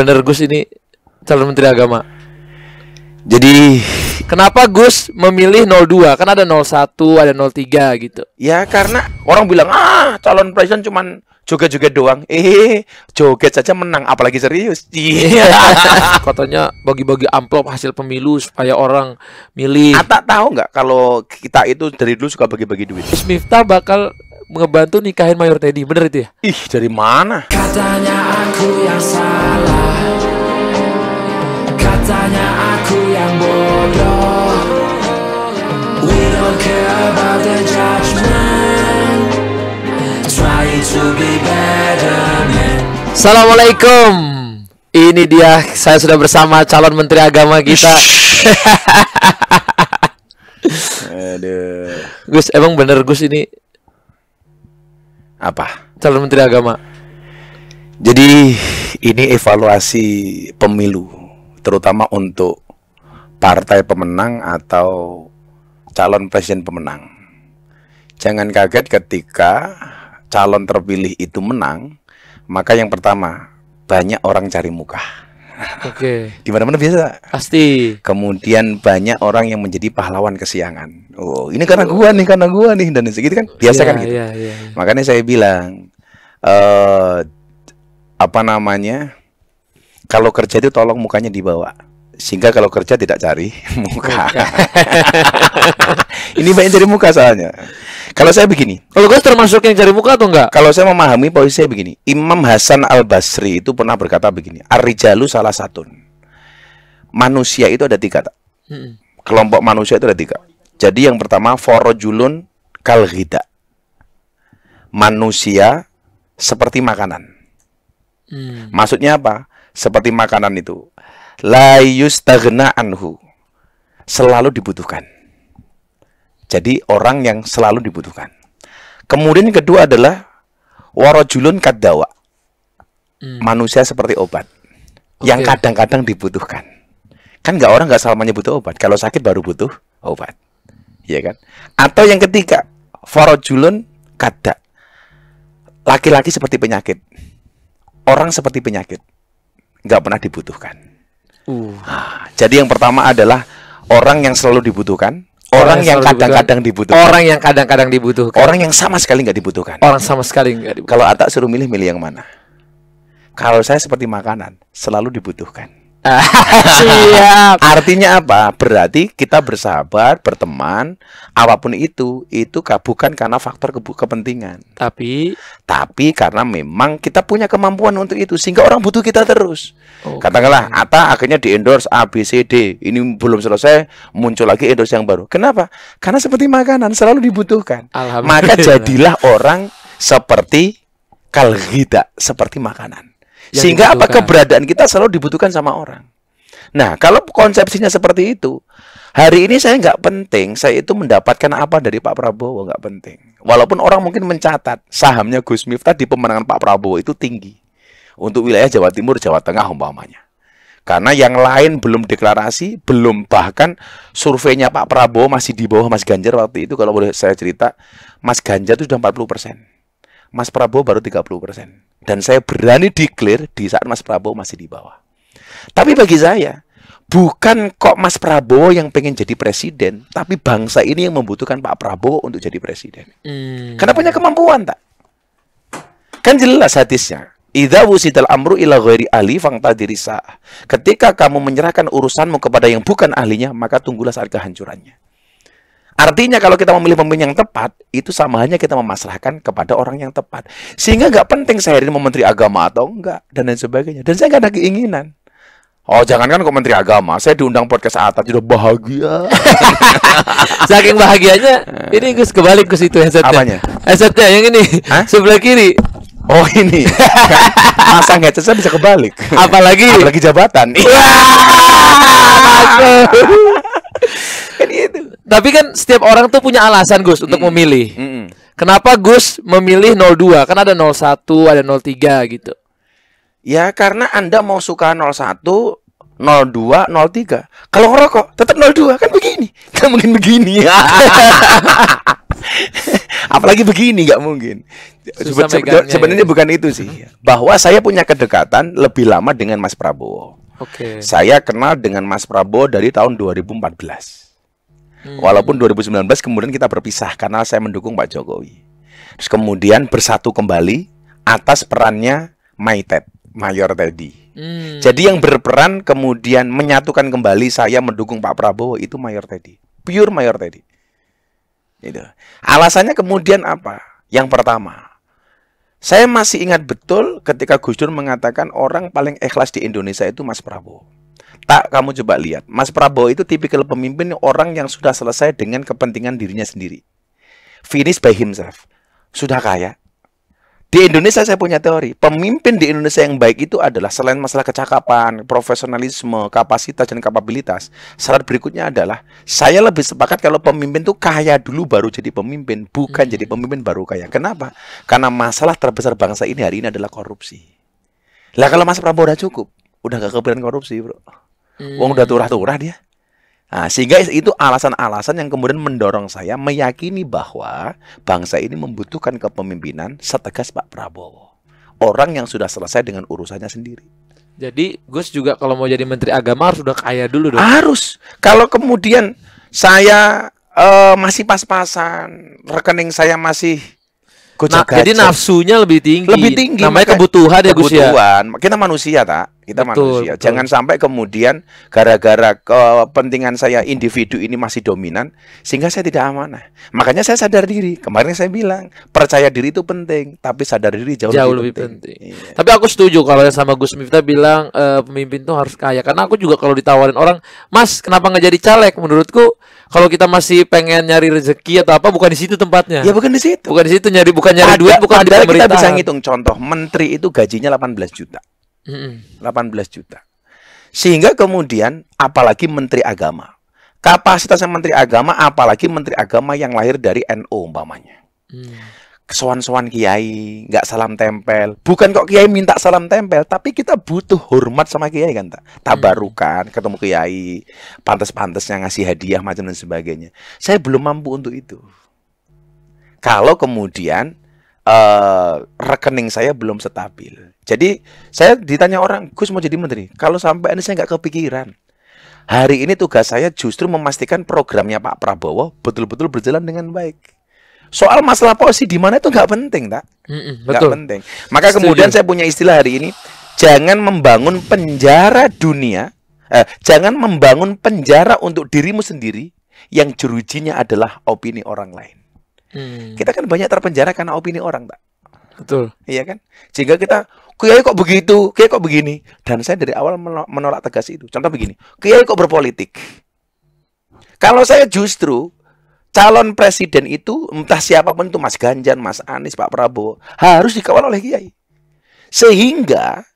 bener Gus ini calon menteri agama. Jadi kenapa Gus memilih 02? Karena ada 01, ada 03 gitu. Ya karena orang bilang ah calon presiden cuman joget-joget doang. Eh, joget saja menang apalagi serius. Iya. Katanya bagi-bagi amplop hasil pemilu supaya orang milih. Ata tahu nggak kalau kita itu dari dulu suka bagi-bagi duit. Gus bakal ngebantu nikahin Mayor Teddy, bener itu ya? Ih, dari mana? Katanya aku yang salah. Rasanya aku yang bodoh We don't care about the judgment Try to be better man Assalamualaikum Ini dia, saya sudah bersama calon menteri agama kita Gus, emang bener Gus ini Apa? Calon menteri agama jadi ini evaluasi pemilu terutama untuk partai pemenang atau calon presiden pemenang. Jangan kaget ketika calon terpilih itu menang, maka yang pertama banyak orang cari muka. Oke. Okay. Di mana-mana biasa. Pasti. Kemudian banyak orang yang menjadi pahlawan kesiangan. Oh, ini karena gua nih, karena gua nih dan segitu kan biasa kan iya, gitu. Yeah, iya, iya. Makanya saya bilang eh uh, apa namanya? kalau kerja itu tolong mukanya dibawa sehingga kalau kerja tidak cari muka. ini banyak cari muka soalnya. Kalau saya begini, kalau gue termasuk yang cari muka atau enggak? Kalau saya memahami posisi saya begini, Imam Hasan Al Basri itu pernah berkata begini, Arrijalu salah satu. Manusia itu ada tiga, tak? Hmm. kelompok manusia itu ada tiga. Jadi yang pertama forojulun kalghida, manusia seperti makanan. Hmm. Maksudnya apa? seperti makanan itu layus anhu selalu dibutuhkan. Jadi orang yang selalu dibutuhkan. Kemudian yang kedua adalah warojulun kadawa. Hmm. Manusia seperti obat okay. yang kadang-kadang dibutuhkan. Kan nggak orang nggak selamanya butuh obat. Kalau sakit baru butuh obat. ya kan? Atau yang ketiga, warojulun kada. Laki-laki seperti penyakit. Orang seperti penyakit nggak pernah dibutuhkan. Uh. Nah, jadi yang pertama adalah orang yang selalu dibutuhkan, orang, orang yang kadang-kadang dibutuhkan. orang yang kadang-kadang dibutuhkan, orang yang sama sekali nggak dibutuhkan. Orang sama sekali nggak Kalau Atta suruh milih, milih yang mana? Kalau saya seperti makanan, selalu dibutuhkan. Siap. Artinya apa? Berarti kita bersahabat, berteman, apapun itu, itu bukan karena faktor ke kepentingan. Tapi tapi karena memang kita punya kemampuan untuk itu sehingga orang butuh kita terus. Okay. Katakanlah Ata akhirnya di endorse A B C D. Ini belum selesai muncul lagi endorse yang baru. Kenapa? Karena seperti makanan selalu dibutuhkan. Maka jadilah orang seperti kalgita, seperti makanan. Sehingga apa keberadaan kita selalu dibutuhkan sama orang. Nah, kalau konsepsinya seperti itu, hari ini saya nggak penting, saya itu mendapatkan apa dari Pak Prabowo nggak penting. Walaupun orang mungkin mencatat sahamnya Gus Miftah di pemenangan Pak Prabowo itu tinggi untuk wilayah Jawa Timur, Jawa Tengah umpamanya. Karena yang lain belum deklarasi, belum bahkan surveinya Pak Prabowo masih di bawah Mas Ganjar waktu itu kalau boleh saya cerita, Mas Ganjar itu sudah 40 persen, Mas Prabowo baru 30 persen. Dan saya berani declare di saat Mas Prabowo masih di bawah. Tapi bagi saya, bukan kok Mas Prabowo yang pengen jadi presiden, tapi bangsa ini yang membutuhkan Pak Prabowo untuk jadi presiden. Hmm. Karena punya kemampuan tak? Kan jelas hadisnya. Idza wusidal amru ila ghairi ahli fangtadiri Ketika kamu menyerahkan urusanmu kepada yang bukan ahlinya, maka tunggulah saat kehancurannya. Artinya kalau kita memilih pemimpin yang tepat, itu sama hanya kita memasrahkan kepada orang yang tepat. Sehingga nggak penting saya ini menteri agama atau enggak, dan lain sebagainya. Dan saya nggak ada keinginan. Oh, jangankan kok Menteri Agama, saya diundang podcast atas sudah bahagia. Saking bahagianya, ini Gus kebalik ke situ headsetnya. Apanya? Headsetnya yang ini, Hah? sebelah kiri. Oh ini, Pasang headset saya bisa kebalik. Apalagi? Apalagi jabatan. Iya gitu. Tapi kan setiap orang tuh punya alasan Gus untuk mm -mm. memilih. Mm -mm. Kenapa Gus memilih 02? Kan ada 01, ada 03 gitu. Ya karena Anda mau suka 01, 02, 03. Kalau ngerokok tetap 02 kan begini. Kan mungkin begini. Apalagi begini nggak mungkin. Seben ya. sebenarnya ya. bukan itu sih. Mm-hmm. Bahwa saya punya kedekatan lebih lama dengan Mas Prabowo. Oke. Okay. Saya kenal dengan Mas Prabowo dari tahun 2014. Hmm. Walaupun 2019 kemudian kita berpisah karena saya mendukung Pak Jokowi. Terus kemudian bersatu kembali atas perannya Maitet, Mayor Teddy. Hmm. Jadi yang berperan kemudian menyatukan kembali saya mendukung Pak Prabowo itu Mayor Teddy. Pure Mayor Teddy. Itu. Alasannya kemudian apa? Yang pertama, saya masih ingat betul ketika Gus Dur mengatakan orang paling ikhlas di Indonesia itu Mas Prabowo. Tak kamu coba lihat, Mas Prabowo itu tipikal pemimpin orang yang sudah selesai dengan kepentingan dirinya sendiri. Finish by himself. Sudah kaya. Di Indonesia saya punya teori, pemimpin di Indonesia yang baik itu adalah selain masalah kecakapan, profesionalisme, kapasitas dan kapabilitas. Syarat berikutnya adalah saya lebih sepakat kalau pemimpin itu kaya dulu baru jadi pemimpin, bukan hmm. jadi pemimpin baru kaya. Kenapa? Karena masalah terbesar bangsa ini hari ini adalah korupsi. Lah kalau Mas Prabowo udah cukup, udah gak kepikiran korupsi bro hmm. uang udah turah-turah dia Nah, sehingga itu alasan-alasan yang kemudian mendorong saya meyakini bahwa bangsa ini membutuhkan kepemimpinan setegas Pak Prabowo. Orang yang sudah selesai dengan urusannya sendiri. Jadi Gus juga kalau mau jadi Menteri Agama harus udah kaya dulu dong. Harus. Kalau kemudian saya uh, masih pas-pasan, rekening saya masih Nah, jadi nafsunya lebih tinggi. Lebih tinggi. Namanya kebutuhan ya Gus ya. Kebutuhan. Kita manusia tak kita betul, manusia. Betul. Jangan sampai kemudian gara-gara kepentingan saya individu ini masih dominan sehingga saya tidak amanah. Makanya saya sadar diri. Kemarin saya bilang, percaya diri itu penting, tapi sadar diri jauh, jauh lebih, penting. penting. Iya. Tapi aku setuju kalau yang sama Gus Miftah bilang e, pemimpin itu harus kaya karena aku juga kalau ditawarin orang, "Mas, kenapa nggak jadi caleg?" menurutku kalau kita masih pengen nyari rezeki atau apa bukan di situ tempatnya. Ya bukan di situ. Bukan di situ nyari bukan nyari Pada, duit, bukan di pemerintah. kita bisa ngitung contoh menteri itu gajinya 18 juta. 18 juta. Sehingga kemudian apalagi menteri agama. kapasitas menteri agama apalagi menteri agama yang lahir dari NU NO, umpamanya. Mm. Kesuan-suan kiai, nggak salam tempel. Bukan kok kiai minta salam tempel, tapi kita butuh hormat sama kiai kan tak? Mm. Tabarukan, ketemu kiai, pantas-pantasnya ngasih hadiah macam dan sebagainya. Saya belum mampu untuk itu. Kalau kemudian uh, rekening saya belum stabil jadi saya ditanya orang, Gus mau jadi menteri. Kalau sampai ini saya nggak kepikiran. Hari ini tugas saya justru memastikan programnya Pak Prabowo betul-betul berjalan dengan baik. Soal masalah posisi di mana itu nggak penting, tak? nggak penting. Maka Setuju. kemudian saya punya istilah hari ini, jangan membangun penjara dunia, eh, jangan membangun penjara untuk dirimu sendiri yang jerujinya adalah opini orang lain. Hmm. Kita kan banyak terpenjara karena opini orang, tak? Betul. Iya kan? Sehingga kita Kiai kok begitu, Kiai kok begini. Dan saya dari awal menolak tegas itu. Contoh begini, Kiai kok berpolitik. Kalau saya justru calon presiden itu entah siapapun itu Mas Ganjar, Mas Anies, Pak Prabowo harus dikawal oleh Kiai. Sehingga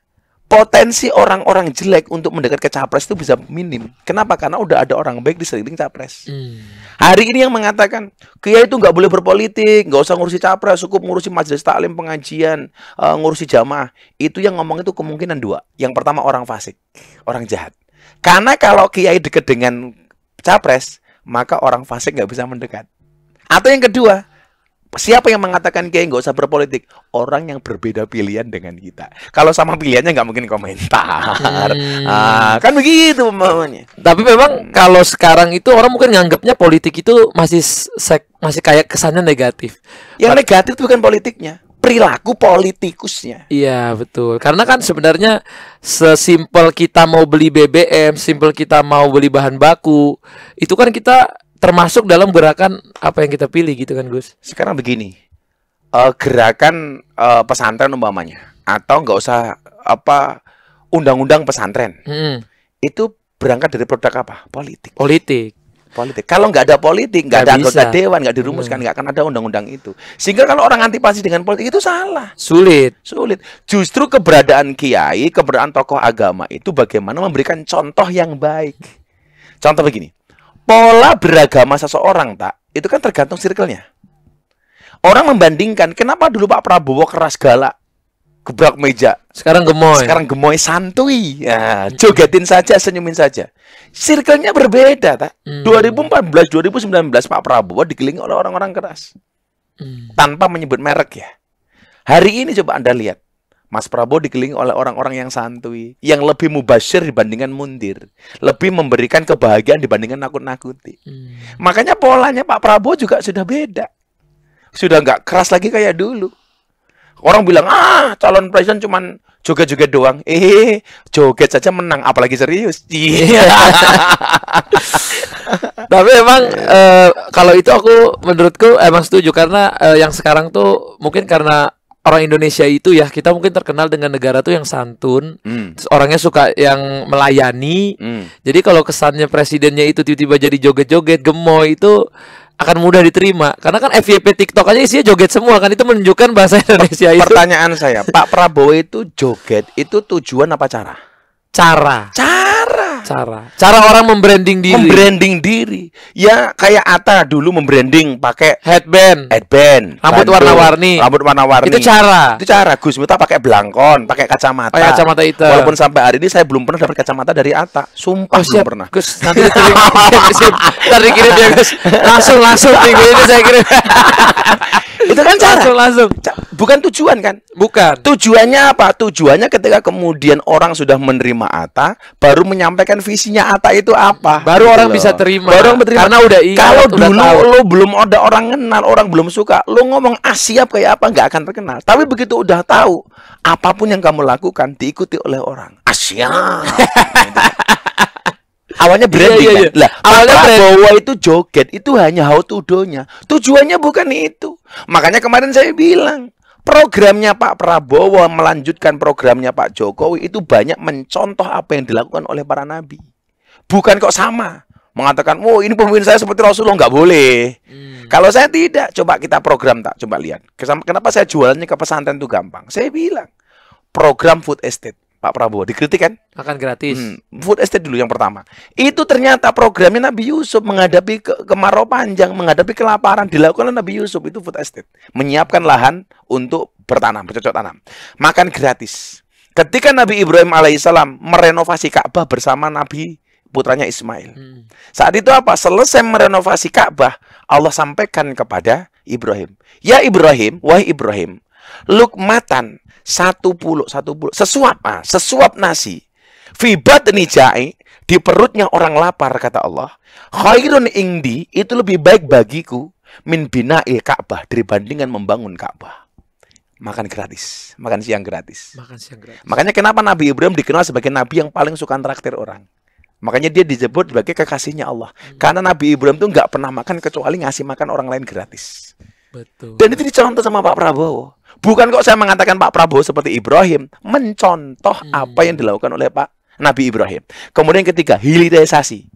potensi orang-orang jelek untuk mendekat ke capres itu bisa minim. Kenapa? Karena udah ada orang baik di sekeliling capres. Hmm. Hari ini yang mengatakan kiai itu nggak boleh berpolitik, nggak usah ngurusi capres, cukup ngurusi majelis taklim, pengajian, uh, ngurusi jamaah. Itu yang ngomong itu kemungkinan dua. Yang pertama orang fasik, orang jahat. Karena kalau kiai dekat dengan capres, maka orang fasik nggak bisa mendekat. Atau yang kedua, Siapa yang mengatakan kayak nggak usah berpolitik? Orang yang berbeda pilihan dengan kita. Kalau sama pilihannya nggak mungkin komentar. Hmm. Ah, kan begitu pemahamannya. Tapi memang hmm. kalau sekarang itu orang mungkin nganggapnya politik itu masih sek, masih kayak kesannya negatif. Yang negatif itu bukan politiknya perilaku politikusnya. Iya betul. Karena kan sebenarnya sesimpel kita mau beli BBM, simpel kita mau beli bahan baku, itu kan kita termasuk dalam gerakan apa yang kita pilih gitu kan Gus sekarang begini uh, gerakan uh, pesantren umpamanya atau nggak usah apa undang-undang pesantren hmm. itu berangkat dari produk apa politik politik politik. Kalau nggak ada politik, nggak ada anggota dewan, nggak dirumuskan, hmm. nggak hmm. akan ada undang-undang itu. Sehingga kalau orang antipasi dengan politik itu salah. Sulit. Sulit. Justru keberadaan kiai, keberadaan tokoh agama itu bagaimana memberikan contoh yang baik. Contoh begini pola beragama seseorang tak itu kan tergantung circle Orang membandingkan kenapa dulu Pak Prabowo keras galak, gebrak meja, sekarang gemoy. Sekarang gemoy santuy. Ya, jogetin saja, senyumin saja. Circle-nya berbeda tak? Hmm. 2014 2019 Pak Prabowo dikelilingi oleh orang-orang keras. Hmm. Tanpa menyebut merek ya. Hari ini coba Anda lihat Mas Prabowo dikelilingi oleh orang-orang yang santui, yang lebih mubasyir dibandingkan mundir, lebih memberikan kebahagiaan dibandingkan nakut-nakuti. Hmm. Makanya polanya Pak Prabowo juga sudah beda, sudah nggak keras lagi kayak dulu. Orang bilang ah calon presiden cuman joget-joget doang. Eh, joget saja menang, apalagi serius. Iya. Tapi emang e, kalau itu aku menurutku emang setuju karena e, yang sekarang tuh mungkin karena orang Indonesia itu ya kita mungkin terkenal dengan negara tuh yang santun, mm. orangnya suka yang melayani. Mm. Jadi kalau kesannya presidennya itu tiba-tiba jadi joget-joget, gemoy itu akan mudah diterima karena kan FYP TikTok aja isinya joget semua kan itu menunjukkan bahasa Indonesia itu. Pertanyaan saya, Pak Prabowo itu joget itu tujuan apa cara? Cara. Cara cara cara orang membranding diri membranding diri ya kayak Ata dulu membranding pakai headband headband rambut warna-warni rambut warna-warni itu cara itu cara Gus Miftah pakai belangkon pakai kacamata oh, ya, kacamata itu walaupun sampai hari ini saya belum pernah dapat kacamata dari Ata sumpah oh, siap. belum pernah Gus nanti dikirim nanti dikirim dia Gus langsung langsung minggu ini saya kirim itu kan cara langsung langsung bukan tujuan kan bukan tujuannya apa tujuannya ketika kemudian orang sudah menerima Ata baru menyampaikan menjelaskan visinya Ata itu apa. Baru orang gitu bisa terima. Baru orang terima. Karena udah ingat. Kalau dulu lo belum ada orang kenal, orang belum suka, lo ngomong Asia ah, siap kayak apa nggak akan terkenal. Tapi begitu udah tahu, apapun yang kamu lakukan diikuti oleh orang. Asia. Ah, awalnya iya, iya, branding iya, iya, iya. Lah, awalnya Prabowo itu joget itu hanya how to do-nya. Tujuannya bukan itu. Makanya kemarin saya bilang, programnya Pak Prabowo melanjutkan programnya Pak Jokowi itu banyak mencontoh apa yang dilakukan oleh para nabi. Bukan kok sama mengatakan, "Oh, ini pemimpin saya seperti Rasulullah." nggak boleh. Hmm. Kalau saya tidak, coba kita program tak, coba lihat. Kenapa saya jualannya ke pesantren itu gampang? Saya bilang, program food estate. Pak Prabowo dikritik kan akan gratis hmm, food estate dulu yang pertama itu ternyata programnya Nabi Yusuf menghadapi ke kemarau panjang menghadapi kelaparan dilakukan oleh Nabi Yusuf itu food estate menyiapkan lahan untuk bertanam bercocok tanam makan gratis ketika Nabi Ibrahim alaihissalam merenovasi Ka'bah bersama Nabi putranya Ismail. Hmm. Saat itu apa? Selesai merenovasi Ka'bah, Allah sampaikan kepada Ibrahim, "Ya Ibrahim, wahai Ibrahim, Lukmatan satu puluh satu puluh sesuap ah, sesuap nasi fibat nijai di perutnya orang lapar kata Allah khairun ingdi itu lebih baik bagiku min bina'i Ka'bah dibandingkan membangun Ka'bah makan gratis makan siang gratis makan siang gratis makanya kenapa Nabi Ibrahim dikenal sebagai nabi yang paling suka traktir orang Makanya dia disebut sebagai kekasihnya Allah. Hmm. Karena Nabi Ibrahim tuh nggak pernah makan kecuali ngasih makan orang lain gratis. Betul. Dan itu dicontoh sama Pak Prabowo. Bukan kok saya mengatakan Pak Prabowo seperti Ibrahim, mencontoh hmm. apa yang dilakukan oleh Pak Nabi Ibrahim. Kemudian ketiga, hilirisasi.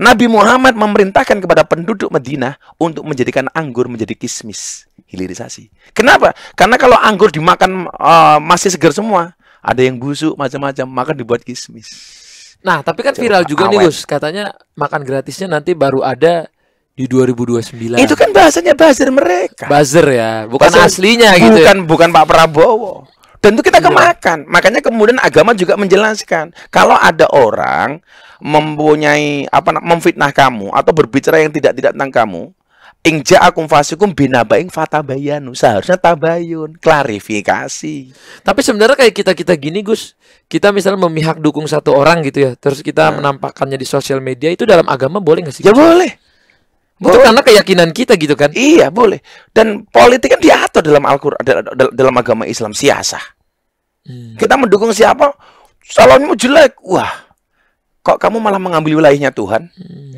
Nabi Muhammad memerintahkan kepada penduduk Madinah untuk menjadikan anggur menjadi kismis, hilirisasi. Kenapa? Karena kalau anggur dimakan uh, masih segar semua, ada yang busuk macam-macam, maka dibuat kismis. Nah, tapi kan viral juga Awet. nih Gus, katanya makan gratisnya nanti baru ada di 2029. Itu kan bahasanya buzzer mereka. Buzzer ya, bukan buzzer, aslinya gitu. Ya. Bukan bukan Pak Prabowo. Tentu itu kita iya. kemakan. Makanya kemudian agama juga menjelaskan kalau ada orang mempunyai apa memfitnah kamu atau berbicara yang tidak tidak tentang kamu, Ingja akum fasikum binabaing fatabayanu Seharusnya tabayun Klarifikasi Tapi sebenarnya kayak kita-kita gini Gus Kita misalnya memihak dukung satu orang gitu ya Terus kita nah. menampakkannya di sosial media Itu dalam agama boleh gak sih? Ya Gus? boleh boleh. Itu karena keyakinan kita gitu kan? Iya, boleh. Dan politik kan diatur dalam Al-Qur'an dalam agama Islam siasah. Hmm. Kita mendukung siapa? Calonmu jelek. Wah. Kok kamu malah mengambil wilayahnya Tuhan? Hmm.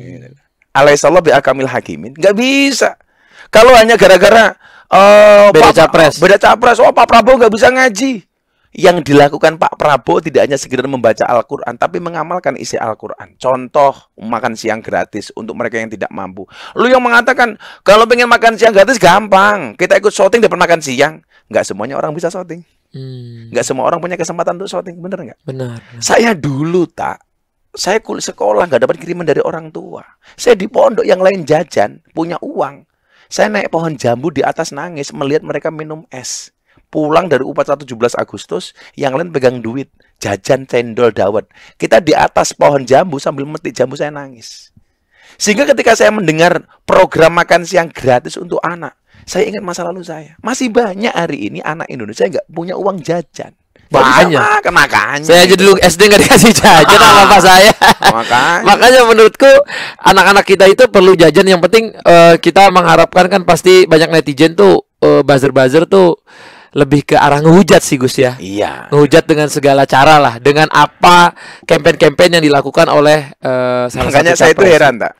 Alaihissalam bi akamil hakimin. Gak bisa. Kalau hanya gara-gara uh, beda Pak, capres. Beda capres. Oh, Pak Prabowo gak bisa ngaji yang dilakukan Pak Prabowo tidak hanya sekedar membaca Al-Quran, tapi mengamalkan isi Al-Quran. Contoh, makan siang gratis untuk mereka yang tidak mampu. Lu yang mengatakan, kalau pengen makan siang gratis gampang. Kita ikut shooting dapat makan siang. Nggak semuanya orang bisa shooting. Hmm. Nggak semua orang punya kesempatan untuk shooting, bener nggak? Benar. Saya dulu tak saya kulit sekolah nggak dapat kiriman dari orang tua. Saya di pondok yang lain jajan, punya uang. Saya naik pohon jambu di atas nangis melihat mereka minum es pulang dari upacara 17 Agustus, yang lain pegang duit, jajan cendol dawet. Kita di atas pohon jambu sambil metik jambu saya nangis. Sehingga ketika saya mendengar program makan siang gratis untuk anak, saya ingat masa lalu saya. Masih banyak hari ini anak Indonesia nggak punya uang jajan. Banyak. makanya. Saya aja dulu SD nggak dikasih jajan sama ah, bapak saya. Makanya. makanya menurutku anak-anak kita itu perlu jajan. Yang penting uh, kita mengharapkan kan pasti banyak netizen tuh buzzer eh, buzzer-buzzer tuh lebih ke arah ngehujat sih Gus ya. Iya. Ngehujat dengan segala cara lah, dengan apa kampanye-kampanye yang dilakukan oleh uh, salah Makanya satu saya itu heran tak.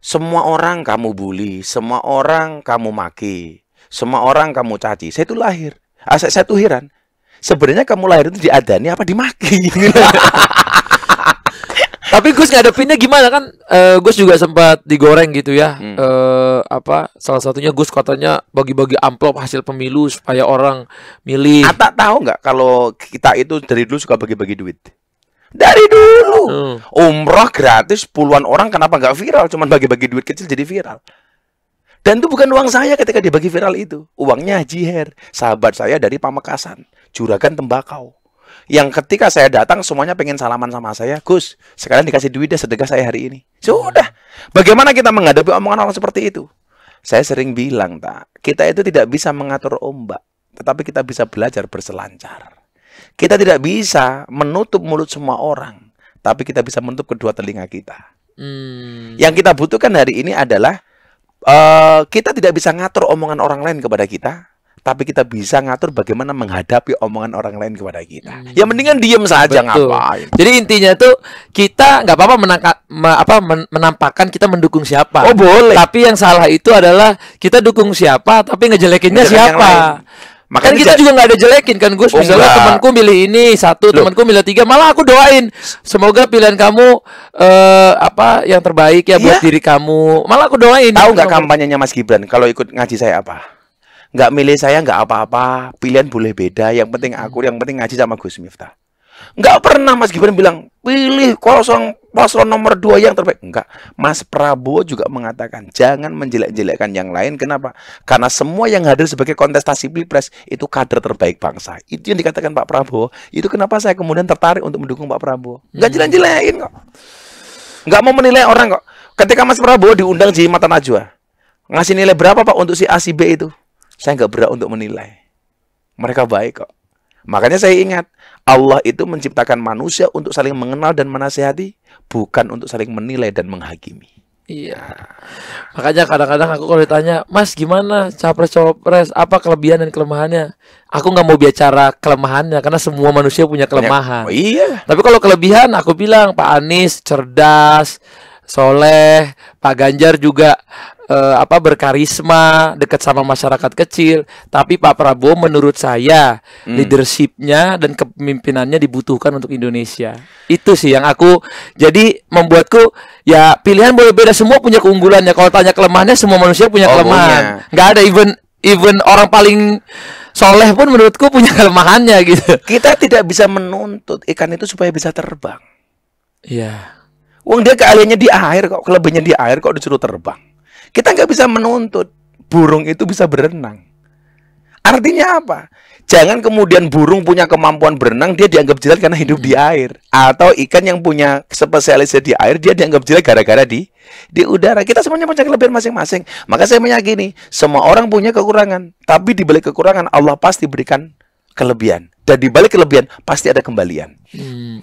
Semua orang kamu bully, semua orang kamu maki, semua orang kamu caci. Saya itu lahir. Ah, saya, saya tuh heran. Sebenarnya kamu lahir itu diadani apa dimaki? Tapi Gus ngadepinnya gimana kan? Uh, Gus juga sempat digoreng gitu ya. Hmm. Uh, apa salah satunya Gus katanya bagi-bagi amplop hasil pemilu supaya orang milih. Ata tahu nggak kalau kita itu dari dulu suka bagi-bagi duit? Dari dulu. Hmm. Umroh gratis puluhan orang kenapa nggak viral? Cuman bagi-bagi duit kecil jadi viral. Dan itu bukan uang saya ketika dibagi viral itu. Uangnya Jiher, sahabat saya dari Pamekasan, juragan tembakau yang ketika saya datang semuanya pengen salaman sama saya Gus Sekarang dikasih duit deh sedekah saya hari ini sudah bagaimana kita menghadapi omongan orang seperti itu saya sering bilang tak kita itu tidak bisa mengatur ombak tetapi kita bisa belajar berselancar kita tidak bisa menutup mulut semua orang tapi kita bisa menutup kedua telinga kita hmm. yang kita butuhkan hari ini adalah uh, kita tidak bisa ngatur omongan orang lain kepada kita tapi kita bisa ngatur bagaimana menghadapi omongan orang lain kepada kita. Hmm. Ya mendingan diem saja Betul. ngapain. Jadi intinya tuh kita nggak apa-apa menangka, me, apa menampakkan kita mendukung siapa. Oh boleh. Tapi yang salah itu adalah kita dukung siapa tapi ngejelekinnya Ngejelekin siapa. Makanya kan kita juga nggak ada jelekin kan Gus. Oh, Misalnya temanku milih ini satu, temanku milih tiga. Malah aku doain semoga pilihan kamu uh, apa yang terbaik ya iya. buat diri kamu. Malah aku doain. Tahu gitu nggak kampanyenya Mas Gibran? Kalau ikut ngaji saya apa? nggak milih saya nggak apa-apa pilihan boleh beda yang penting aku hmm. yang penting ngaji sama Gus Miftah nggak pernah Mas Gibran bilang pilih kosong paslon nomor dua yang terbaik enggak Mas Prabowo juga mengatakan jangan menjelek-jelekkan yang lain kenapa karena semua yang hadir sebagai kontestasi pilpres itu kader terbaik bangsa itu yang dikatakan Pak Prabowo itu kenapa saya kemudian tertarik untuk mendukung Pak Prabowo nggak hmm. jelek-jelekin kok nggak mau menilai orang kok ketika Mas Prabowo diundang di Mata Najwa ngasih nilai berapa Pak untuk si A B itu saya nggak berat untuk menilai. Mereka baik kok. Makanya saya ingat, Allah itu menciptakan manusia untuk saling mengenal dan menasehati, bukan untuk saling menilai dan menghakimi. Iya. Makanya kadang-kadang aku kalau ditanya, Mas gimana capres capres apa kelebihan dan kelemahannya? Aku nggak mau bicara kelemahannya karena semua manusia punya kelemahan. oh iya. Tapi kalau kelebihan, aku bilang Pak Anies cerdas, soleh, Pak Ganjar juga eh, apa berkarisma, dekat sama masyarakat kecil. Tapi Pak Prabowo menurut saya hmm. leadershipnya dan kepemimpinannya dibutuhkan untuk Indonesia. Itu sih yang aku jadi membuatku ya pilihan boleh beda semua punya keunggulannya. Kalau tanya kelemahannya semua manusia punya oh, kelemahan. Nggak ada even even orang paling soleh pun menurutku punya kelemahannya gitu. Kita tidak bisa menuntut ikan itu supaya bisa terbang. Iya. Uang dia keahliannya di air kok, kelebihnya di air kok disuruh terbang. Kita nggak bisa menuntut burung itu bisa berenang. Artinya apa? Jangan kemudian burung punya kemampuan berenang dia dianggap jelek karena hidup di air, atau ikan yang punya spesialisnya di air dia dianggap jelek gara-gara di di udara. Kita semuanya punya kelebihan masing-masing. Maka saya meyakini semua orang punya kekurangan, tapi di balik kekurangan Allah pasti berikan kelebihan dan di balik kelebihan pasti ada kembalian. Hmm.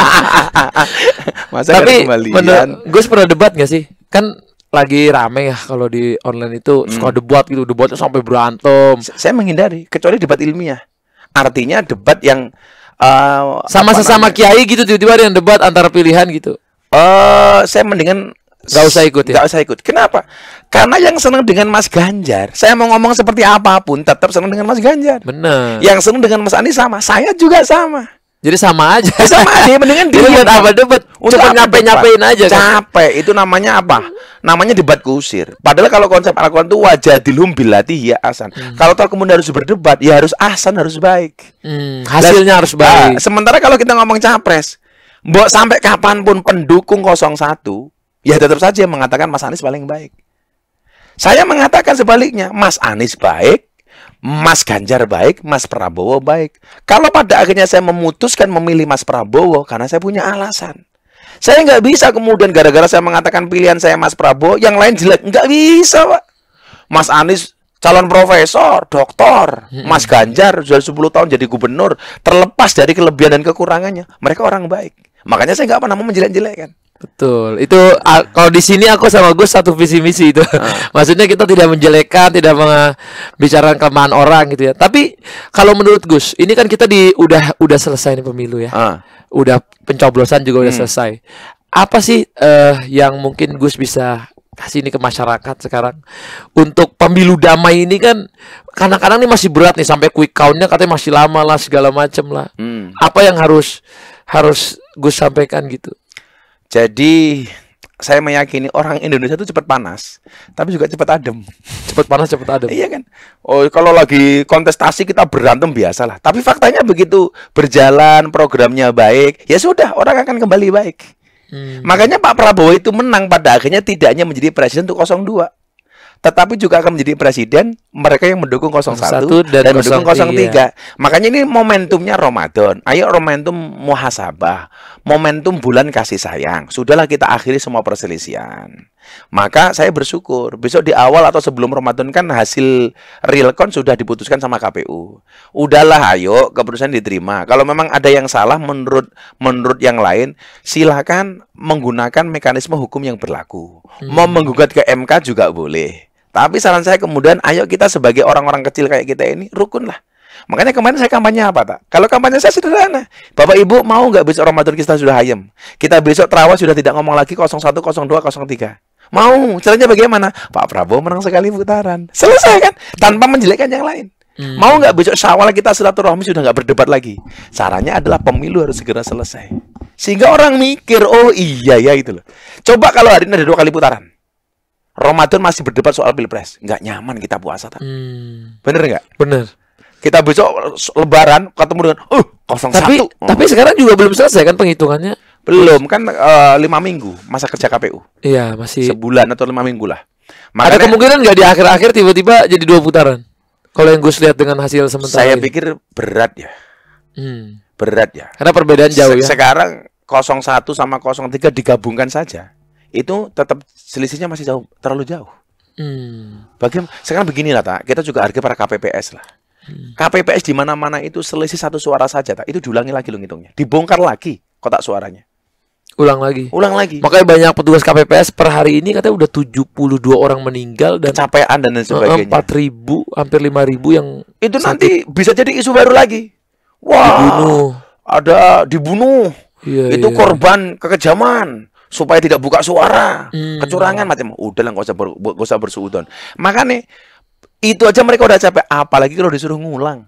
Masa Tapi kembalian. gue pernah debat gak sih? Kan lagi rame ya kalau di online itu hmm. suka debat gitu, debatnya sampai berantem. Saya menghindari kecuali debat ilmiah. Artinya debat yang uh, sama sesama namanya? kiai gitu tiba-tiba ada yang debat antara pilihan gitu. Eh uh, saya mendingan Gak usah ikut ya. Gak usah ikut. Kenapa? Karena yang senang dengan Mas Ganjar, saya mau ngomong seperti apapun tetap senang dengan Mas Ganjar. Benar. Yang senang dengan Mas Anies sama, saya juga sama. Jadi sama aja. Ya, sama aja, mendingan dia buat apa debat. Untuk nyampe nyampein aja. Kan? Capek, itu namanya apa? Namanya debat kusir. Padahal kalau konsep al itu wajah dilum bilati ya asan. Hmm. Kalau toh kemudian harus berdebat, ya harus asan, harus baik. Hmm, hasilnya Dan, harus nah, baik. Nah, sementara kalau kita ngomong capres, Mbok sampai kapanpun pendukung 01 ya tetap saja mengatakan Mas Anies paling baik. Saya mengatakan sebaliknya, Mas Anies baik, Mas Ganjar baik, Mas Prabowo baik. Kalau pada akhirnya saya memutuskan memilih Mas Prabowo karena saya punya alasan. Saya nggak bisa kemudian gara-gara saya mengatakan pilihan saya Mas Prabowo, yang lain jelek. Nggak bisa, Pak. Mas Anies calon profesor, doktor, Mas Ganjar sudah 10 tahun jadi gubernur, terlepas dari kelebihan dan kekurangannya, mereka orang baik. Makanya saya nggak pernah mau menjelek-jelekkan. Betul. Itu kalau di sini aku sama Gus satu visi misi itu. Ah. Maksudnya kita tidak menjelekkan, tidak membicarakan kelemahan orang gitu ya. Tapi kalau menurut Gus, ini kan kita di udah udah selesai nih pemilu ya. Ah. Udah pencoblosan juga hmm. udah selesai. Apa sih uh, yang mungkin Gus bisa kasih ini ke masyarakat sekarang untuk pemilu damai ini kan kadang-kadang ini masih berat nih sampai quick countnya katanya masih lama lah segala macem lah hmm. apa yang harus harus Gus sampaikan gitu jadi saya meyakini orang Indonesia itu cepat panas, tapi juga cepat adem. Cepat panas, cepat adem. iya kan? Oh, kalau lagi kontestasi kita berantem biasalah. Tapi faktanya begitu berjalan programnya baik, ya sudah orang akan kembali baik. Hmm. Makanya Pak Prabowo itu menang pada akhirnya tidaknya menjadi presiden untuk 02 tetapi juga akan menjadi presiden mereka yang mendukung 01, 01 dan, dan mendukung 03. 03. Makanya ini momentumnya Ramadan. Ayo momentum muhasabah, momentum bulan kasih sayang. Sudahlah kita akhiri semua perselisihan. Maka saya bersyukur besok di awal atau sebelum Ramadan kan hasil real count sudah diputuskan sama KPU. Udahlah ayo keputusan diterima. Kalau memang ada yang salah menurut menurut yang lain silahkan menggunakan mekanisme hukum yang berlaku. Hmm. Mau menggugat ke MK juga boleh. Tapi saran saya kemudian ayo kita sebagai orang-orang kecil kayak kita ini rukunlah. Makanya kemarin saya kampanye apa, tak? Kalau kampanye saya sederhana. Bapak Ibu mau nggak besok Ramadan kita sudah Hayam. Kita besok terawih sudah tidak ngomong lagi 01, 02, 03. Mau, caranya bagaimana? Pak Prabowo menang sekali putaran. Selesai kan? Tanpa menjelekkan yang lain. Hmm. Mau nggak besok syawal kita silaturahmi sudah nggak berdebat lagi? Caranya adalah pemilu harus segera selesai. Sehingga orang mikir, oh iya ya itu loh. Coba kalau hari ini ada dua kali putaran. Ramadan masih berdebat soal pilpres. Nggak nyaman kita puasa. Kan? Hmm. Bener nggak? Bener. Kita besok lebaran ketemu dengan, oh uh, 01. Tapi, tapi sekarang juga belum selesai kan penghitungannya? Belum kan uh, lima minggu masa kerja KPU. Iya masih. Sebulan atau lima minggu lah. Makanya, Ada kemungkinan nggak di akhir-akhir tiba-tiba jadi dua putaran. Kalau yang gue lihat dengan hasil sementara. Saya ini. pikir berat ya. Hmm. Berat ya. Karena perbedaan jauh Se ya. Sekarang 01 sama 03 digabungkan saja. Itu tetap selisihnya masih jauh terlalu jauh. Hmm. Bagaimana? Sekarang beginilah tak. Kita juga harga para KPPS lah. Hmm. KPPS di mana-mana itu selisih satu suara saja tak. Itu diulangi lagi lo ngitungnya. Dibongkar lagi kotak suaranya. Ulang lagi. Ulang lagi. Makanya banyak petugas KPPS per hari ini katanya udah 72 orang meninggal dan kecapean dan sebagainya empat ribu, hampir lima ribu yang itu sakit. nanti bisa jadi isu baru lagi. Wah. Dibunuh. Ada dibunuh. Iya, itu iya. korban kekejaman supaya tidak buka suara, hmm. kecurangan macam udah lah usah ber, gak usah bersuudon. Makanya itu aja mereka udah capek, apalagi kalau disuruh ngulang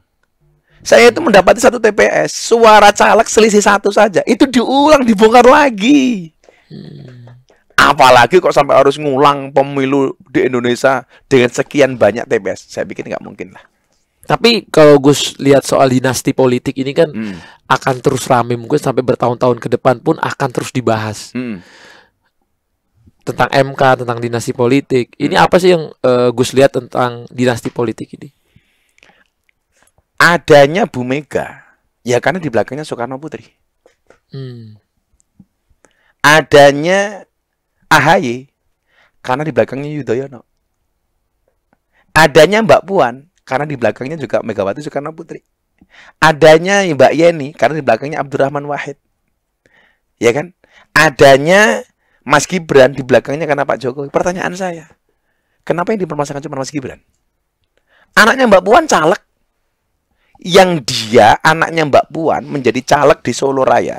saya itu mendapati satu TPS suara caleg selisih satu saja itu diulang dibongkar lagi hmm. apalagi kok sampai harus ngulang pemilu di Indonesia dengan sekian banyak TPS saya bikin nggak mungkin lah tapi kalau Gus lihat soal dinasti politik ini kan hmm. akan terus rame mungkin sampai bertahun-tahun ke depan pun akan terus dibahas hmm. tentang MK tentang dinasti politik ini hmm. apa sih yang uh, Gus lihat tentang dinasti politik ini adanya Bu Mega ya karena di belakangnya Soekarno Putri. Hmm. Adanya AHY karena di belakangnya Yudhoyono. Adanya Mbak Puan karena di belakangnya juga Megawati Soekarno Putri. Adanya Mbak Yeni karena di belakangnya Abdurrahman Wahid. Ya kan? Adanya Mas Gibran di belakangnya karena Pak Jokowi. Pertanyaan saya, kenapa yang dipermasalahkan cuma Mas Gibran? Anaknya Mbak Puan caleg yang dia anaknya Mbak Puan menjadi caleg di Solo Raya.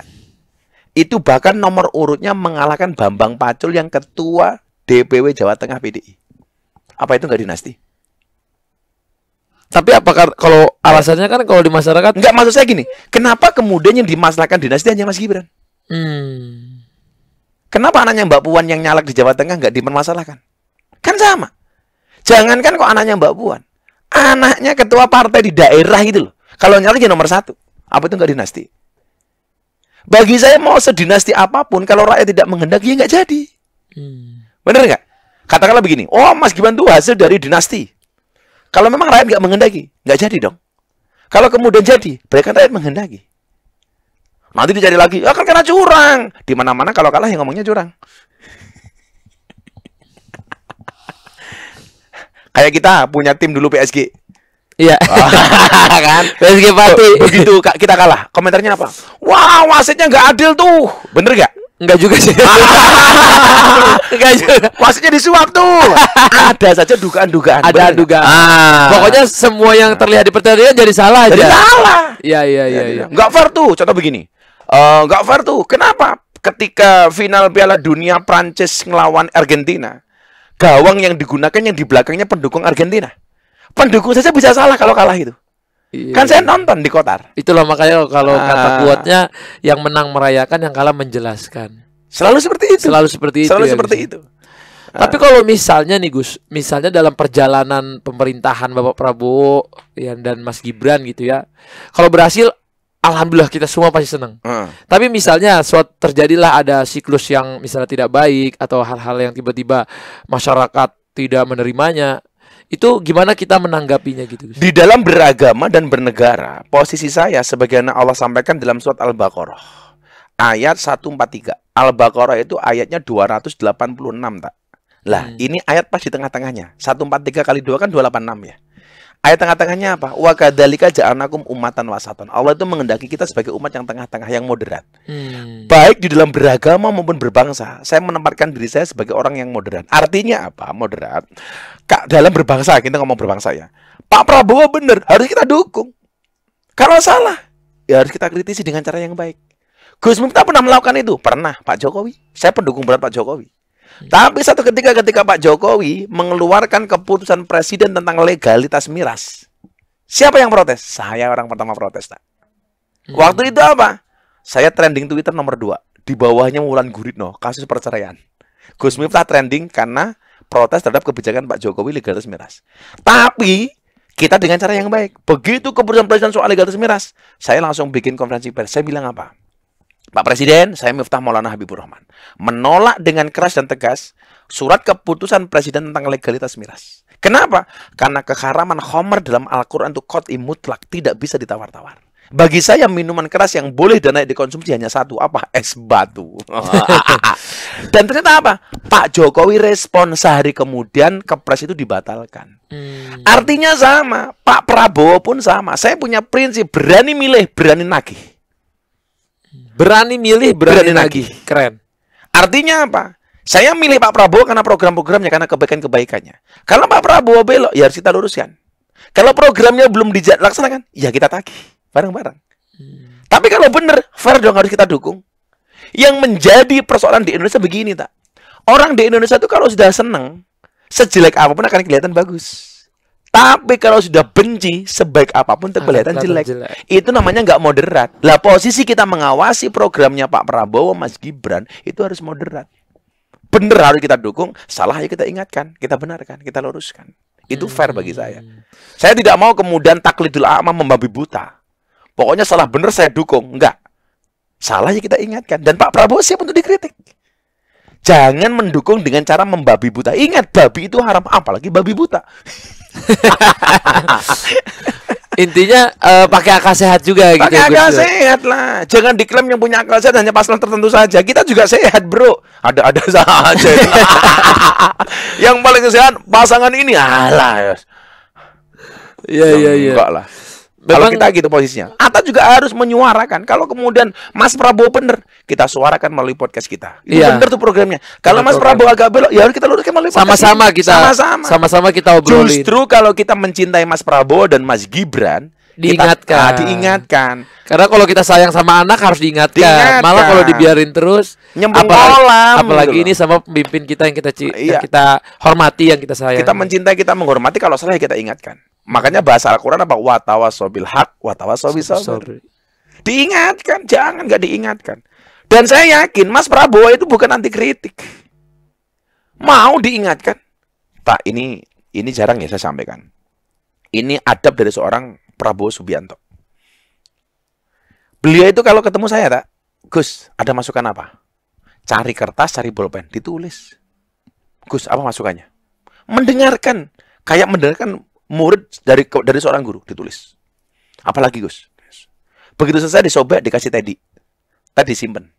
Itu bahkan nomor urutnya mengalahkan Bambang Pacul yang ketua DPW Jawa Tengah PDI. Apa itu nggak dinasti? Tapi apakah kalau alasannya kan kalau di masyarakat nggak maksud saya gini, kenapa kemudian yang dimasalahkan dinasti hanya Mas Gibran? Hmm. Kenapa anaknya Mbak Puan yang nyalak di Jawa Tengah nggak dipermasalahkan? Kan sama. Jangankan kok anaknya Mbak Puan. Anaknya ketua partai di daerah gitu loh. Kalau nyalon nomor satu. Apa itu nggak dinasti? Bagi saya mau sedinasti apapun, kalau rakyat tidak menghendaki ya nggak jadi. Hmm. Bener nggak? Katakanlah begini, oh Mas Gibran itu hasil dari dinasti. Kalau memang rakyat nggak menghendaki, nggak jadi dong. Kalau kemudian jadi, berarti kan rakyat menghendaki. Nanti dicari lagi, ah, kan karena curang. Di mana-mana kalau kalah yang ngomongnya curang. Kayak kita punya tim dulu PSG. Iya. Oh, kan? PSG pasti. Begitu kita kalah, komentarnya apa? Wow, wasitnya nggak adil tuh. Bener nggak? Enggak juga sih. Enggak juga. Wasitnya disuap tuh. Ada saja dugaan-dugaan. Ada dugaan. Ah. Pokoknya semua yang terlihat di pertandingan jadi salah jadi aja. salah. Iya iya iya iya. Enggak fair tuh. Contoh begini. Enggak eh, uh, fair tuh. Kenapa? Ketika final Piala Dunia Prancis ngelawan Argentina, gawang yang digunakan yang di belakangnya pendukung Argentina. Pendukung saja bisa salah kalau kalah itu. Iya, kan saya iya. nonton di Kotar. Itulah makanya kalau nah. kata kuatnya yang menang merayakan, yang kalah menjelaskan. Selalu seperti itu. Selalu seperti itu. Selalu ya, seperti iya. itu. Tapi ah. kalau misalnya nih Gus, misalnya dalam perjalanan pemerintahan Bapak Prabowo ya, dan Mas Gibran gitu ya, kalau berhasil alhamdulillah kita semua pasti senang. Uh. Tapi misalnya suatu terjadilah ada siklus yang misalnya tidak baik atau hal-hal yang tiba-tiba masyarakat tidak menerimanya, itu gimana kita menanggapinya gitu Di dalam beragama dan bernegara, posisi saya sebagai Allah sampaikan dalam surat Al-Baqarah ayat 143. Al-Baqarah itu ayatnya 286, tak? Lah, hmm. ini ayat pas di tengah-tengahnya. 143 kali 2 kan 286 ya. Ayat tengah-tengahnya apa? Wa kadzalika ja'alnakum umatan wasatan. Allah itu mengendaki kita sebagai umat yang tengah-tengah yang moderat. Hmm. Baik di dalam beragama maupun berbangsa. Saya menempatkan diri saya sebagai orang yang moderat. Artinya apa? Moderat. Kak dalam berbangsa kita ngomong berbangsa ya. Pak Prabowo benar, harus kita dukung. Kalau salah, ya harus kita kritisi dengan cara yang baik. Gus Miftah pernah melakukan itu? Pernah, Pak Jokowi. Saya pendukung berat Pak Jokowi. Tapi satu ketika ketika Pak Jokowi mengeluarkan keputusan presiden tentang legalitas miras, siapa yang protes? Saya orang pertama protes, tak. Hmm. Waktu itu apa? Saya trending Twitter nomor 2. Di bawahnya Mulan Guritno, kasus perceraian. Gus Miftah trending karena protes terhadap kebijakan Pak Jokowi legalitas miras. Tapi kita dengan cara yang baik. Begitu keputusan presiden soal legalitas miras, saya langsung bikin konferensi pers. Saya bilang apa? Pak Presiden, saya Miftah Maulana Habibur Rahman, menolak dengan keras dan tegas surat keputusan Presiden tentang legalitas miras. Kenapa? Karena keharaman Homer dalam Al-Quran itu kot mutlak tidak bisa ditawar-tawar. Bagi saya minuman keras yang boleh dan naik dikonsumsi hanya satu apa es batu. dan ternyata apa? Pak Jokowi respon sehari kemudian kepres itu dibatalkan. Hmm. Artinya sama, Pak Prabowo pun sama. Saya punya prinsip berani milih, berani nagih. Berani milih, berani, berani nagih. Keren. Artinya apa? Saya milih Pak Prabowo karena program-programnya, karena kebaikan-kebaikannya. Kalau Pak Prabowo belok, ya harus kita luruskan. Kalau programnya belum dilaksanakan, ya kita tagih bareng-bareng. Hmm. Tapi kalau benar, fair dong harus kita dukung. Yang menjadi persoalan di Indonesia begini, tak? Orang di Indonesia itu kalau sudah seneng, sejelek apapun akan kelihatan bagus. Tapi kalau sudah benci, sebaik apapun ah, kelihatan jelek. jelek. Itu namanya nggak moderat. Lah posisi kita mengawasi programnya Pak Prabowo, Mas Gibran itu harus moderat. Bener harus kita dukung, salah ya kita ingatkan, kita benarkan, kita luruskan. Itu hmm. fair bagi saya. Saya tidak mau kemudian taklidul a'ma membabi buta. Pokoknya salah bener saya dukung, enggak. Salah ya kita ingatkan. Dan Pak Prabowo siap untuk dikritik. Jangan mendukung dengan cara membabi buta. Ingat, babi itu haram, apalagi babi buta. Intinya uh, pakai akal sehat juga pake gitu. Pakai akal sehat lah. Jangan diklaim yang punya akal sehat hanya paslon tertentu saja. Kita juga sehat, Bro. Ada-ada saja. yang paling sehat pasangan ini alah. ya ya ya Enggak lah. Memang, Kalau kita gitu posisinya. Atta juga harus menyuarakan. Kalau kemudian Mas Prabowo benar, kita suarakan melalui podcast kita. Itu iya. benar tuh programnya. Kalau Mas program. Prabowo agak belok, ya harus kita luruskan melalui podcast. Sama-sama kita. Sama-sama. Sama-sama kita obrolin. Justru kalau kita mencintai Mas Prabowo dan Mas Gibran, diingatkan. Kita, ah, diingatkan. Karena kalau kita sayang sama anak harus diingatkan. diingatkan. Malah kalau dibiarin terus nyembung apalagi, kolam. Apalagi gitu ini sama pemimpin kita yang kita iya. kita hormati, yang kita sayang. Kita mencintai, kita menghormati kalau salah ya kita ingatkan. Makanya bahasa Al-Qur'an apa watawasobil hak, watawasobil sabr. Diingatkan, jangan nggak diingatkan. Dan saya yakin Mas Prabowo itu bukan anti kritik. Mau diingatkan. Tak ini ini jarang ya saya sampaikan. Ini adab dari seorang Prabowo Subianto. Beliau itu kalau ketemu saya, tak, Gus, ada masukan apa? Cari kertas, cari bolpen, ditulis. Gus, apa masukannya? Mendengarkan, kayak mendengarkan murid dari dari seorang guru, ditulis. Apalagi Gus. Begitu selesai disobek, dikasih tadi. Tadi simpen.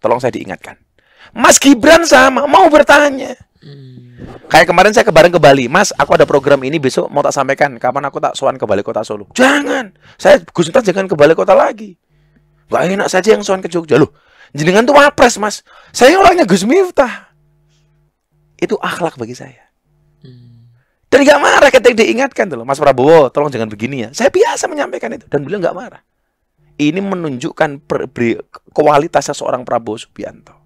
Tolong saya diingatkan. Mas Gibran sama, mau bertanya. Hmm. Kayak kemarin saya kebareng ke Bali, Mas, aku ada program ini besok mau tak sampaikan. Kapan aku tak soan ke Balai Kota Solo? Jangan, saya Gus jangan ke Balai Kota lagi. Gak enak saja yang soan ke Jogja loh. Jenengan tuh wapres Mas, saya orangnya Gus Miftah. Itu akhlak bagi saya. Hmm. Dan gak marah ketika diingatkan tuh loh, Mas Prabowo, tolong jangan begini ya. Saya biasa menyampaikan itu dan beliau gak marah. Ini menunjukkan per, kualitasnya seorang Prabowo Subianto.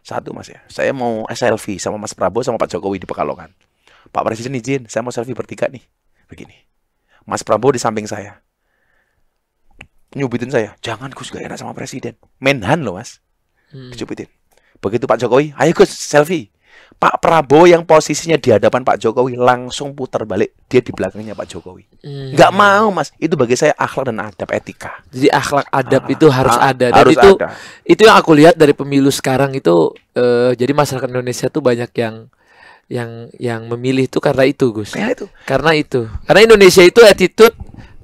Satu mas ya, saya mau selfie sama Mas Prabowo sama Pak Jokowi di Pekalongan. Pak Presiden izin, saya mau selfie bertiga nih. Begini. Mas Prabowo di samping saya. Nyubitin saya, jangan Gus gak enak sama Presiden. Menhan loh mas. Hmm. Dicubitin. Begitu Pak Jokowi, ayo Gus selfie. Pak Prabowo yang posisinya di hadapan Pak Jokowi langsung putar balik dia di belakangnya Pak Jokowi. Hmm. Iya. Gak mau mas, itu bagi saya akhlak dan adab etika. Jadi akhlak adab ah, itu harus ah, ada. Dan harus itu ada. itu yang aku lihat dari pemilu sekarang itu uh, jadi masyarakat Indonesia tuh banyak yang yang yang memilih itu karena itu Gus. Karena itu. Karena itu. Karena Indonesia itu attitude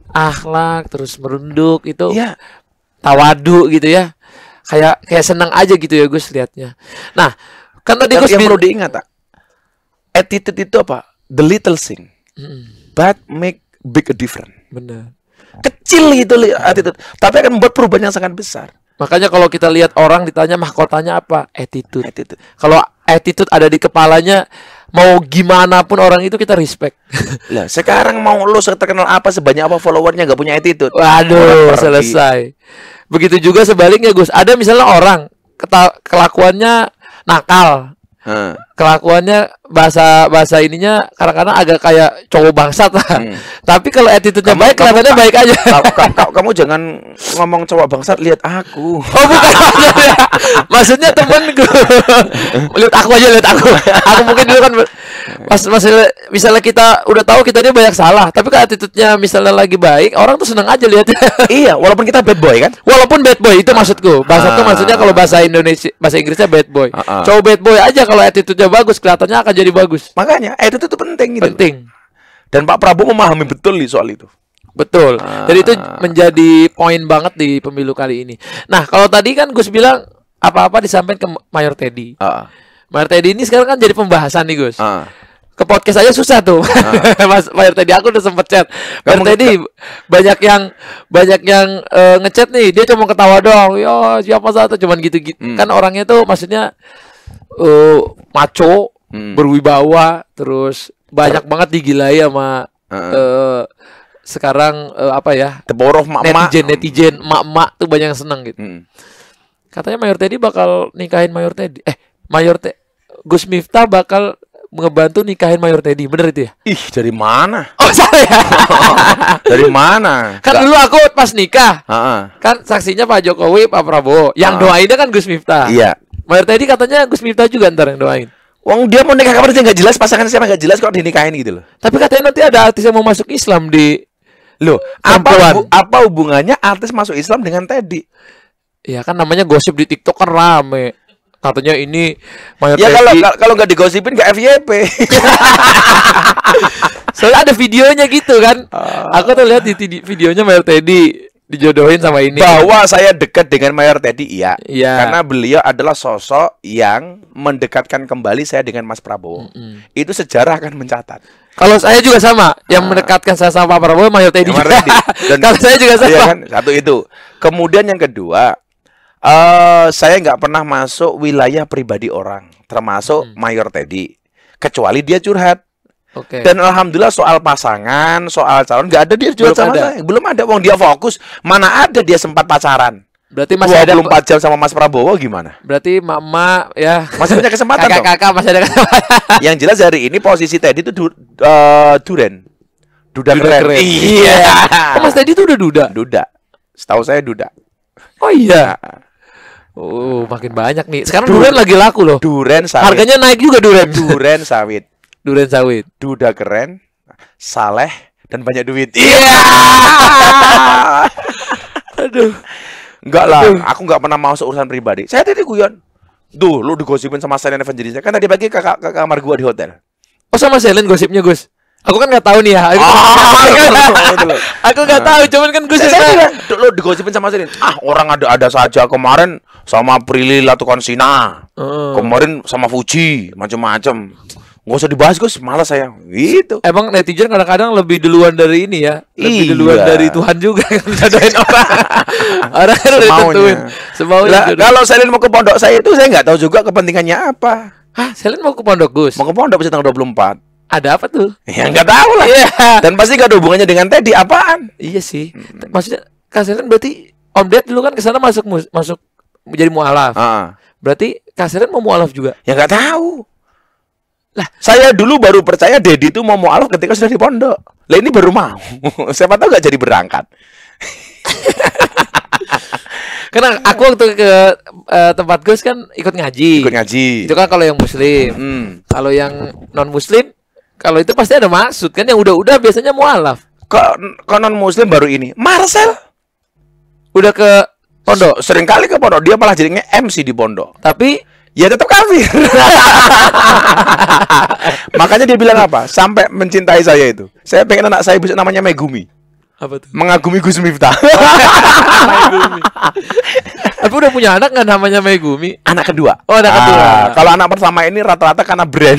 akhlak terus merunduk itu ya. tawadu gitu ya. Kayak kayak senang aja gitu ya Gus liatnya. Nah karena dia yang perlu diingat, tak? Ah, attitude itu apa? The little thing, hmm. but make big a difference. Benar. Kecil itu attitude, tapi akan membuat perubahan yang sangat besar. Makanya kalau kita lihat orang ditanya mahkotanya apa? Attitude. attitude. Kalau attitude ada di kepalanya, mau gimana pun orang itu kita respect. Lah, sekarang mau lu terkenal apa sebanyak apa followernya nggak punya attitude. Waduh, selesai. Begitu juga sebaliknya, Gus. Ada misalnya orang kelakuannya nakal hmm. kelakuannya bahasa bahasa ininya kadang-kadang agak kayak cowok bangsat lah hmm. tapi kalau attitude-nya kamu, baik kelihatannya baik aja kamu, kamu, kamu jangan ngomong cowok bangsat lihat aku oh bukan maksudnya temenku lihat aku aja lihat aku aku mungkin dulu kan Pas masalah misalnya kita udah tahu kita dia banyak salah, tapi kan attitude-nya misalnya lagi baik, orang tuh seneng aja lihatnya. iya, walaupun kita bad boy kan? Walaupun bad boy itu maksudku. Bahasa itu ah. maksudnya kalau bahasa Indonesia, bahasa Inggrisnya bad boy. cow ah, ah. Cowok bad boy aja kalau attitude-nya bagus, kelihatannya akan jadi bagus. Makanya attitude itu penting gitu. Penting. Dan Pak Prabowo memahami betul nih soal itu. Betul. Jadi itu menjadi poin banget di pemilu kali ini. Nah, kalau tadi kan Gus bilang apa-apa disampaikan ke Mayor Teddy. Mayor Edi ini sekarang kan jadi pembahasan nih Gus. Uh. Ke podcast aja susah tuh, uh. Mas Pak RT aku udah sempet chat. Mayor RT banyak yang banyak yang uh, ngechat nih, dia cuma ketawa doang. Yo ya, siapa satu cuman gitu-gitu. Hmm. Kan orangnya tuh maksudnya uh, maco, hmm. berwibawa, terus banyak banget digilai sama uh. Uh, sekarang uh, apa ya teboroh mak mak netizen netizen mak mak tuh banyak yang seneng gitu hmm. katanya mayor Teddy bakal nikahin mayor Teddy eh Mayor Te Gus Miftah bakal ngebantu nikahin Mayor Teddy, bener itu ya? Ih, dari mana? Oh, salah ya? dari mana? Kan Gak. dulu aku pas nikah, uh -uh. kan saksinya Pak Jokowi, Pak Prabowo. Yang uh -uh. doainnya kan Gus Miftah. Iya. Mayor Teddy katanya Gus Miftah juga ntar yang doain. Wong dia mau nikah kapan sih nggak jelas pasangan siapa nggak jelas kok dinikahin gitu loh. Tapi katanya nanti ada artis yang mau masuk Islam di lo. apa hubu apa hubungannya artis masuk Islam dengan Teddy? Ya kan namanya gosip di TikTok kan rame katanya ini mayat ya kalau kalau nggak digosipin nggak FYP soalnya ada videonya gitu kan ah. aku tuh lihat di videonya Mayor Teddy dijodohin sama ini bahwa saya dekat dengan Mayor Teddy iya ya. karena beliau adalah sosok yang mendekatkan kembali saya dengan Mas Prabowo mm -hmm. itu sejarah akan mencatat kalau saya juga sama yang ah. mendekatkan saya sama Pak Prabowo Mayor Teddy, Mayor Dan kalau saya juga iya sama iya kan? satu itu kemudian yang kedua Uh, saya nggak pernah masuk wilayah pribadi orang, termasuk hmm. Mayor Teddy, kecuali dia curhat. Okay. Dan alhamdulillah soal pasangan, soal calon nggak ada dia curhat sama saya. Belum ada, uang dia fokus. Mana ada dia sempat pacaran? Berarti masih 24 ada... jam sama Mas Prabowo gimana? Berarti mama ya masih punya kesempatan kakak, Kakak masih ada kesempatan. Yang jelas hari ini posisi Teddy itu du, uh, Duren. Duda, duda keren. keren. Iya. Mas Teddy itu udah duda. Duda. Setahu saya duda. Oh iya. Nah. Oh, makin banyak nih. Sekarang duren, lagi laku loh. Duren sawit. Harganya naik juga duren. Duren sawit. duren sawit. Duda keren, saleh dan banyak duit. Iya. Yeah! Aduh. Enggak lah, aku enggak pernah mau urusan pribadi. Saya tadi guyon. Tuh, lu digosipin sama Selen Evangelista. Kan tadi pagi kakak ke kamar gua di hotel. Oh, sama Selen gosipnya, Gus. Aku kan nggak tahu nih ya. Aku, oh, aku nggak nah. tahu, cuman kan gue Tuh Lo digosipin sama Sirin. Ah, orang ada-ada saja kemarin sama Prilly Latukonsina. Uh. Kemarin sama Fuji, macam-macam. Gak usah dibahas gue, malas saya Gitu Emang netizen kadang-kadang lebih duluan dari ini ya Lebih iya. duluan dari Tuhan juga Jodohin orang Orang kan udah tentuin nah, Kalau Selin mau ke pondok saya itu Saya nggak tahu juga kepentingannya apa Hah, Selin mau ke pondok Gus? Mau ke pondok bisa tanggal 24 ada apa tuh? Ya nggak tahu lah. Yeah. Dan pasti gak ada hubungannya dengan Teddy apaan? Iya sih. Hmm. Maksudnya Kasiran berarti Om Ded dulu kan ke sana masuk masuk menjadi mualaf. Uh. Berarti Kasiran mau mualaf juga? Ya nggak tahu. Lah, saya dulu baru percaya Dedi itu mau mualaf ketika sudah di pondok. Lah ini baru mau. Siapa tahu gak jadi berangkat. Karena aku waktu ke uh, tempat Gus kan ikut ngaji. Ikut ngaji. Itu kan kalau yang muslim. Hmm. Kalau yang non muslim kalau itu pasti ada maksud kan yang udah-udah biasanya mualaf. Konon muslim baru ini. Marcel udah ke pondok, sering kali ke pondok. Dia malah jadinya MC di pondok. Tapi ya tetap kafir. Makanya dia bilang apa? Sampai mencintai saya itu. Saya pengen anak saya bisa namanya Megumi. Apa tuh? Mengagumi Gus Miftah. Tapi udah punya anak nggak namanya Megumi? Anak kedua. Oh, anak ah, kedua. Kalau anak pertama ini rata-rata karena brand.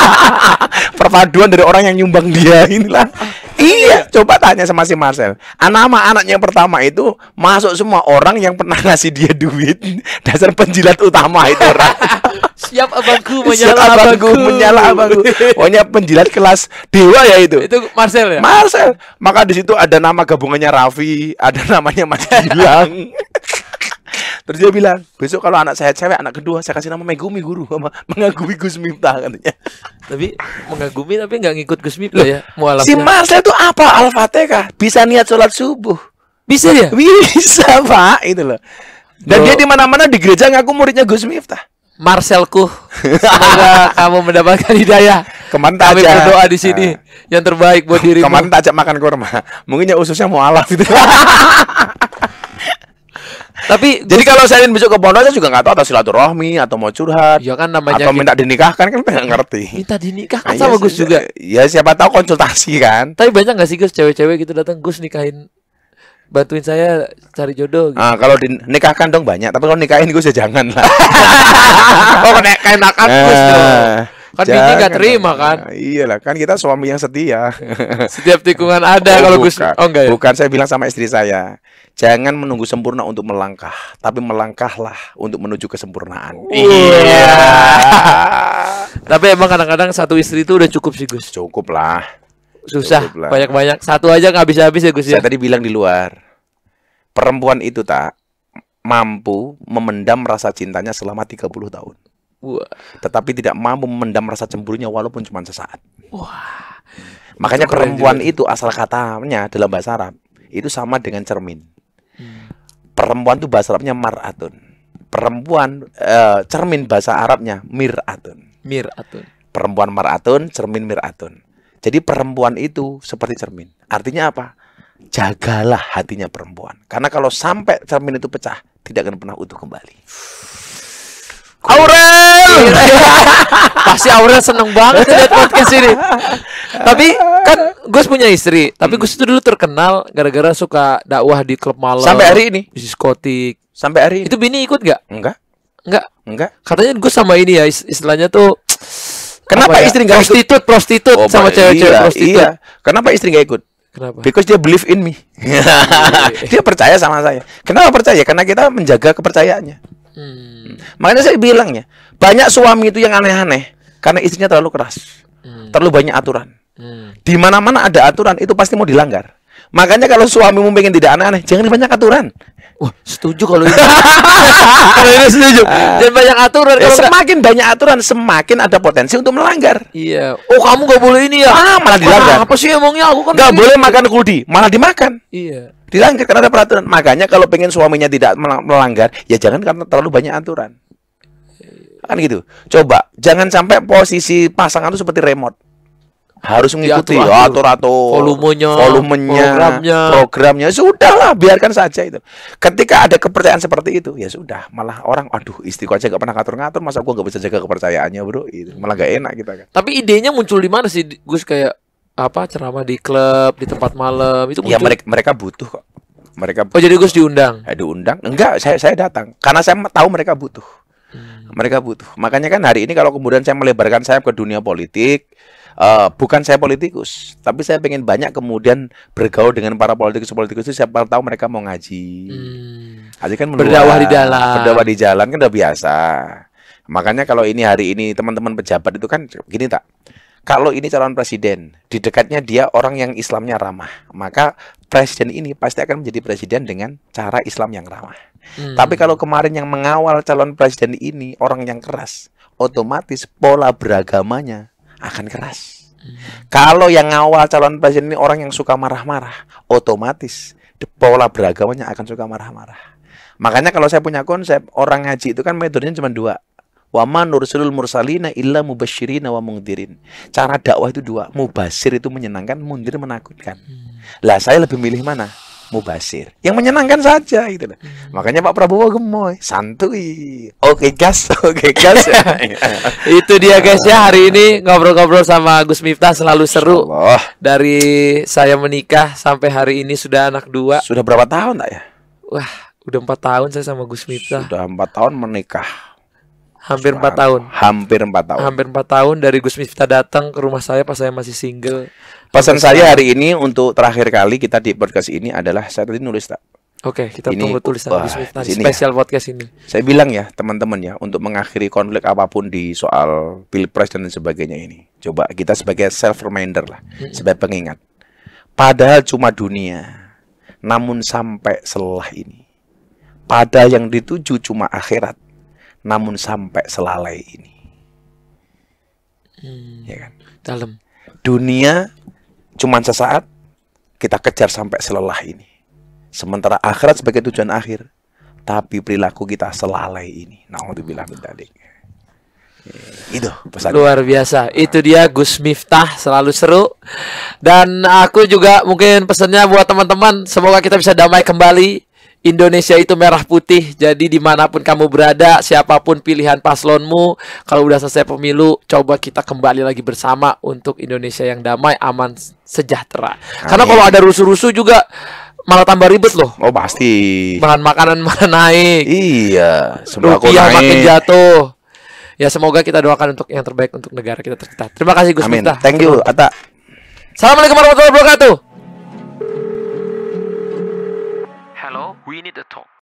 Perpaduan dari orang yang nyumbang dia inilah. Ah, iya. iya, coba tanya sama si Marcel. Ah, nama anaknya yang pertama itu masuk semua orang yang pernah ngasih dia duit. Dasar penjilat utama itu orang. Siap abangku menyala Siap abangku, abangku menyala abangku. Pokoknya penjilat kelas dewa ya itu. Itu Marcel ya? Marcel. Maka di situ ada nama gabungannya Raffi, ada namanya Mas Gilang. Terus dia bilang, besok kalau anak saya cewek, anak kedua saya kasih nama Megumi Guru sama mengagumi Gus Miftah katanya. Tapi mengagumi tapi nggak ngikut Gus Miftah ya. Mualafnya. Si Marcel itu apa? Al-Fatihah. Bisa niat sholat subuh. Bisa ya? Bisa, Pak. Itu loh. Dan Bro. dia di mana-mana di gereja ngaku muridnya Gus Miftah. Marcelku. Semoga kamu mendapatkan hidayah. Kemarin tak Kami berdoa di sini uh, yang terbaik buat dirimu. Kemarin tak ajak makan kurma. Mungkin ya ususnya mau alat gitu. Tapi jadi kalau saya ingin besok ke pondok saya juga nggak tahu atau silaturahmi atau mau curhat. ya kan namanya atau minta dinikahkan kan nggak ngerti. Minta dinikahkan nah, sama iya, Gus juga. Ya siapa tahu konsultasi kan. Tapi banyak nggak sih Gus cewek-cewek gitu datang Gus nikahin bantuin saya cari jodoh gitu. Ah, kalau dinikahkan dong banyak, tapi kalau nikahin gue jangan lah. Oh nikahin akan nah, dong. Kan bini gak terima kan? Iya lah, kan kita suami yang setia. Setiap tikungan ada oh, kalau Gus. Oh enggak ya. Bukan saya bilang sama istri saya. Jangan menunggu sempurna untuk melangkah, tapi melangkahlah untuk menuju kesempurnaan. Iya. Yeah. tapi emang kadang-kadang satu istri itu udah cukup sih Gus. Cukup lah susah banyak-banyak satu aja nggak bisa habis ya Gus ya. tadi bilang di luar perempuan itu tak mampu memendam rasa cintanya selama 30 tahun. Wah. Tetapi tidak mampu memendam rasa cemburunya walaupun cuma sesaat. Wah. Makanya itu perempuan itu asal katanya dalam bahasa Arab itu sama dengan cermin. Hmm. Perempuan itu bahasa Arabnya maratun. Perempuan uh, cermin bahasa Arabnya miratun. Miratun. Perempuan maratun, cermin miratun. Jadi perempuan itu seperti cermin. Artinya apa? Jagalah hatinya perempuan. Karena kalau sampai cermin itu pecah, tidak akan pernah utuh kembali. Aurel. Iya. Pasti Aurel seneng banget lihat podcast ini. tapi kan Gus punya istri, tapi hmm. Gus itu dulu terkenal gara-gara suka dakwah di klub malam. Sampai hari ini. Di diskotik. Sampai hari ini. Itu bini ikut gak? Enggak. Enggak. Enggak. Katanya Gus sama ini ya istilahnya tuh Kenapa ya? istri nggak prostitut, prostitut oh, sama cewek-cewek iya, prostitut? Iya. Kenapa istri gak ikut? Kenapa? Because dia believe in me. dia percaya sama saya. Kenapa percaya? Karena kita menjaga kepercayaannya. Hmm. Makanya saya bilangnya, banyak suami itu yang aneh-aneh karena istrinya terlalu keras, hmm. terlalu banyak aturan. Hmm. Di mana-mana ada aturan itu pasti mau dilanggar. Makanya kalau suamimu pengen tidak aneh-aneh, jangan banyak aturan. Wah, setuju kalau ini. kalau ini setuju. Uh, jangan banyak aturan. Ya, semakin gak... banyak aturan, semakin ada potensi untuk melanggar. Iya. Oh, kamu gak boleh ini ya? Ah, malah dilanggar. Ah, apa sih emangnya aku kan? Gak boleh makan kuldi, malah dimakan. Iya. Dilanggar karena ada peraturan. Makanya kalau pengen suaminya tidak melanggar, ya jangan karena terlalu banyak aturan. Kan gitu. Coba, jangan sampai posisi pasangan itu seperti remote harus mengikuti ya, atur atur volumenya volumenya programnya programnya ya sudahlah biarkan saja itu ketika ada kepercayaan seperti itu ya sudah malah orang aduh istiqomah aja nggak pernah ngatur ngatur masa gua nggak bisa jaga kepercayaannya bro itu malah gak enak kita kan tapi idenya muncul di mana sih Gus kayak apa ceramah di klub di tempat malam itu ya, muncul? ya mereka mereka butuh kok mereka butuh. oh jadi Gus diundang ya, diundang enggak saya saya datang karena saya tahu mereka butuh hmm. mereka butuh makanya kan hari ini kalau kemudian saya melebarkan sayap ke dunia politik uh, bukan saya politikus, tapi saya pengen banyak kemudian bergaul dengan para politikus-politikus itu siapa tahu mereka mau ngaji. Hmm. kan berdakwah di dalam. Berdakwah di jalan kan udah biasa. Makanya kalau ini hari ini teman-teman pejabat itu kan gini tak. Kalau ini calon presiden, di dekatnya dia orang yang Islamnya ramah, maka presiden ini pasti akan menjadi presiden dengan cara Islam yang ramah. Hmm. Tapi kalau kemarin yang mengawal calon presiden ini orang yang keras, otomatis pola beragamanya akan keras. Hmm. Kalau yang awal calon presiden ini orang yang suka marah-marah, otomatis pola beragamanya akan suka marah-marah. Makanya kalau saya punya konsep orang ngaji itu kan metodenya cuma dua. Wa man mursalina illa mubashirina wa mundirin. Cara dakwah itu dua. Mubasir itu menyenangkan, mundir menakutkan. Hmm. Lah saya lebih milih mana? mubasir. Yang menyenangkan saja gitu loh. Hmm. Makanya Pak Prabowo gemoy, santuy. Oke okay, gas, oke okay, gas. Itu dia guys ya hari ini ngobrol-ngobrol sama Gus Miftah selalu seru. Allah. Dari saya menikah sampai hari ini sudah anak dua. Sudah berapa tahun tak ya? Wah, udah empat tahun saya sama Gus Miftah. Sudah empat tahun menikah Hampir empat tahun. Hampir empat tahun. Hampir empat tahun dari Gus Miftah datang ke rumah saya pas saya masih single. Pesan saya hari ini untuk terakhir kali kita di podcast ini adalah saya tadi nulis tak. Oke, okay, kita ini, tunggu tulisan wah, Gus Miftah di spesial ya. podcast ini. Saya bilang ya teman-teman ya untuk mengakhiri konflik apapun di soal pilpres dan sebagainya ini. Coba kita sebagai self reminder lah, hmm. sebagai pengingat. Padahal cuma dunia, namun sampai selah ini. Padahal yang dituju cuma akhirat namun sampai selalai ini. Hmm, ya kan? Dalam. Dunia cuman sesaat kita kejar sampai selelah ini. Sementara akhirat sebagai tujuan akhir, tapi perilaku kita selalai ini. Nauzubillah min dzalik. Ya, itu pesan. Luar biasa. Itu dia Gus Miftah selalu seru. Dan aku juga mungkin pesannya buat teman-teman, semoga kita bisa damai kembali Indonesia itu merah putih, jadi dimanapun kamu berada, siapapun pilihan paslonmu, kalau udah selesai pemilu, coba kita kembali lagi bersama untuk Indonesia yang damai, aman, sejahtera. Amin. Karena kalau ada rusuh-rusuh juga malah tambah ribet loh. Oh pasti. Bahan makanan malah naik. Iya. Rupiah naik. makin jatuh. Ya semoga kita doakan untuk yang terbaik untuk negara kita tercinta. Terima kasih Gus Amin. Miftah. Thank you Atta. Assalamualaikum warahmatullahi wabarakatuh. we need to talk